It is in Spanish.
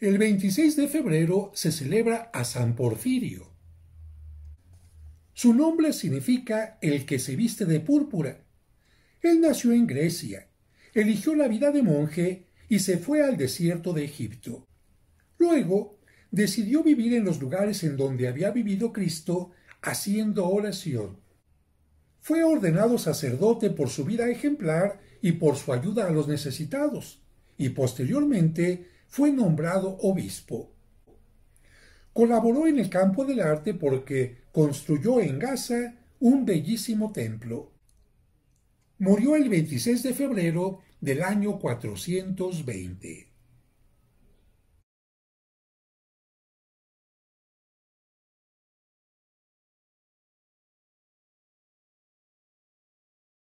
El 26 de febrero se celebra a San Porfirio. Su nombre significa el que se viste de púrpura. Él nació en Grecia, eligió la vida de monje y se fue al desierto de Egipto. Luego decidió vivir en los lugares en donde había vivido Cristo haciendo oración. Fue ordenado sacerdote por su vida ejemplar y por su ayuda a los necesitados, y posteriormente fue nombrado obispo. Colaboró en el campo del arte porque construyó en Gaza un bellísimo templo. Murió el 26 de febrero del año 420.